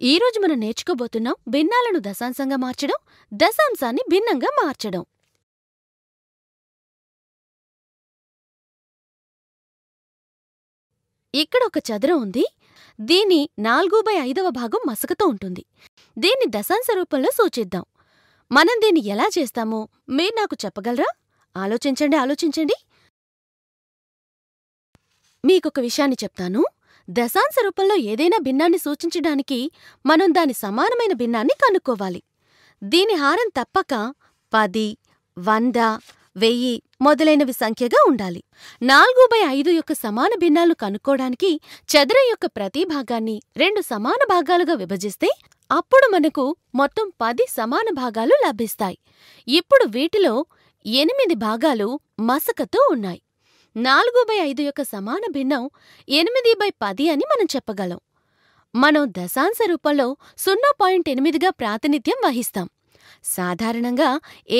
ఈ రోజు మనం నేర్చుకోబోతున్నాం భిన్నాలను దశాంశంగా మార్చడం దశాంశాన్ని భిన్నంగా మార్చడం ఇక్కడ ఒక చదరం ఉంది దీని నాలుగు బై ఐదవ భాగం మసకతో ఉంటుంది దీన్ని దశాంశ రూపంలో సూచిద్దాం మనం దీన్ని ఎలా చేస్తామో మీరు నాకు చెప్పగలరా ఆలోచించండి ఆలోచించండి మీకొక విషయాన్ని చెప్తాను దశాంశ రూపంలో ఏదైనా భిన్నాన్ని సూచించడానికి మనం దాని సమానమైన భిన్నాన్ని కనుక్కోవాలి. దీని హారం తప్పక పది, వంద, వెయ్యి మొదలైనవి సంఖ్యగా ఉండాలి. నాలుగు బై ఐదు యొక్క సమాన భిన్నాలు కనుక్కోడానికి చదరం యొక్క ప్రతి భాగాన్ని రెండు సమాన భాగాలుగా విభజిస్తే అప్పుడు మనకు మొత్తం పది సమాన భాగాలు లభిస్తాయి. ఇప్పుడు వీటిలో ఎనిమిది భాగాలు మసకతో ఉన్నాయి. నాలుగు బై ఐదు యొక్క సమాన భిన్నం ఎనిమిది బై పది అని మనం చెప్పగలం మనం దశాంశ రూపంలో సున్నా పాయింట్ ఎనిమిదిగా ప్రాతినిధ్యం వహిస్తాం సాధారణంగా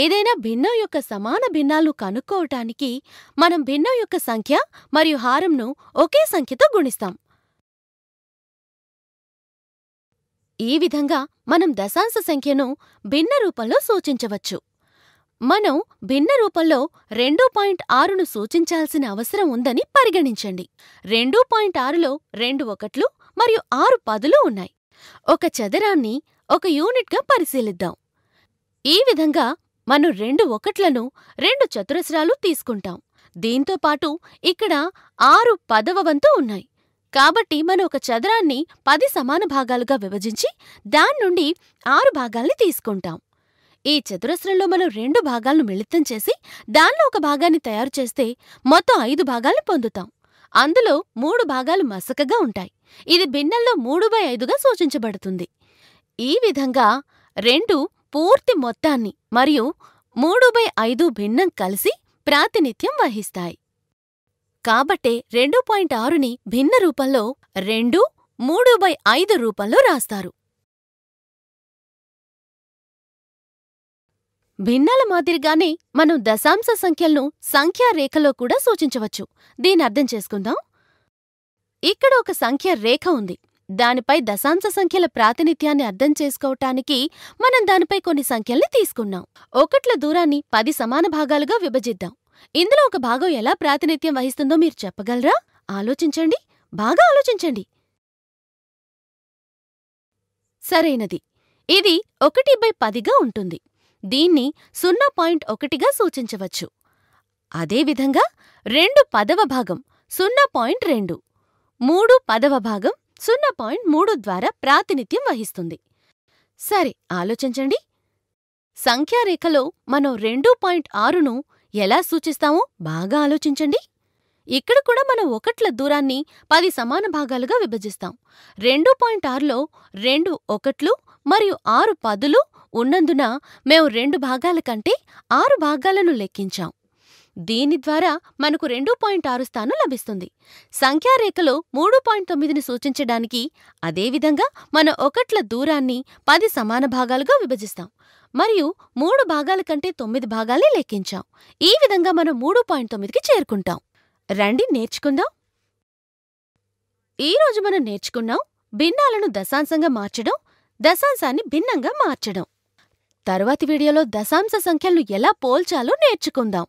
ఏదైనా భిన్నం యొక్క సమాన భిన్నాలు కనుక్కోవటానికి మనం భిన్నం యొక్క సంఖ్య మరియు హారంను ఒకే సంఖ్యతో గుణిస్తాం ఈ విధంగా మనం దశాంశ సంఖ్యను భిన్న రూపంలో సూచించవచ్చు మనం భిన్న రూపంలో రెండు పాయింట్ ఆరును సూచించాల్సిన అవసరం ఉందని పరిగణించండి రెండు పాయింట్ ఆరులో రెండు ఒకట్లు మరియు ఆరు పదులు ఉన్నాయి ఒక చదరాన్ని ఒక యూనిట్గా పరిశీలిద్దాం ఈ విధంగా మనం రెండు ఒకట్లను రెండు చతురస్రాలు తీసుకుంటాం దీంతో పాటు ఇక్కడ ఆరు పదవ వంతు ఉన్నాయి కాబట్టి మనం ఒక చదరాన్ని పది సమాన భాగాలుగా విభజించి దాన్నుండి నుండి ఆరు భాగాల్ని తీసుకుంటాం ఈ చతురస్రంలో మనం రెండు భాగాలను మిళితం చేసి దానిలో ఒక భాగాన్ని తయారు చేస్తే మొత్తం ఐదు భాగాలను పొందుతాం అందులో మూడు భాగాలు మసకగా ఉంటాయి ఇది భిన్నంలో మూడు బై ఐదుగా సూచించబడుతుంది ఈ విధంగా రెండు పూర్తి మొత్తాన్ని మరియు మూడు బై ఐదు భిన్నం కలిసి ప్రాతినిధ్యం వహిస్తాయి కాబట్టే రెండు పాయింట్ ఆరుని భిన్న రూపంలో రెండు మూడు బై ఐదు రూపంలో రాస్తారు భిన్నాల మాదిరిగానే మనం దశాంశ సంఖ్యలను సంఖ్యారేఖలో కూడా సూచించవచ్చు దీని అర్థం చేసుకుందాం ఇక్కడ ఒక సంఖ్య రేఖ ఉంది దానిపై దశాంశ సంఖ్యల ప్రాతినిధ్యాన్ని అర్థం చేసుకోవటానికి మనం దానిపై కొన్ని సంఖ్యల్ని తీసుకున్నాం ఒకట్ల దూరాన్ని పది సమాన భాగాలుగా విభజిద్దాం ఇందులో ఒక భాగం ఎలా ప్రాతినిధ్యం వహిస్తుందో మీరు చెప్పగలరా ఆలోచించండి బాగా ఆలోచించండి సరైనది ఇది ఒకటి బై పదిగా ఉంటుంది దీన్ని సున్నా పాయింట్ ఒకటిగా సూచించవచ్చు అదేవిధంగా రెండు పదవ భాగం సున్నా పాయింట్ రెండు మూడు పదవ భాగం సున్నా పాయింట్ మూడు ద్వారా ప్రాతినిధ్యం వహిస్తుంది సరే ఆలోచించండి సంఖ్యారేఖలో మనం రెండు పాయింట్ ఆరును ఎలా సూచిస్తామో బాగా ఆలోచించండి ఇక్కడ కూడా మనం ఒకట్ల దూరాన్ని పది సమాన భాగాలుగా విభజిస్తాం రెండు పాయింట్ ఆరులో రెండు ఒకట్లు మరియు ఆరు పదులు ఉన్నందున మేము రెండు భాగాల కంటే ఆరు భాగాలను లెక్కించాం దీని ద్వారా మనకు రెండు పాయింట్ ఆరు స్థానం లభిస్తుంది సంఖ్యారేఖలో మూడు పాయింట్ తొమ్మిదిని సూచించడానికి అదేవిధంగా మన ఒకట్ల దూరాన్ని పది సమాన భాగాలుగా విభజిస్తాం మరియు మూడు భాగాల కంటే తొమ్మిది భాగాలే లెక్కించాం ఈ విధంగా మనం మూడు పాయింట్ తొమ్మిదికి చేరుకుంటాం రండి నేర్చుకుందాం ఈరోజు మనం నేర్చుకున్నాం భిన్నాలను దశాంశంగా మార్చడం దశాంశాన్ని భిన్నంగా మార్చడం తర్వాతి వీడియోలో దశాంశ సంఖ్యలను ఎలా పోల్చాలో నేర్చుకుందాం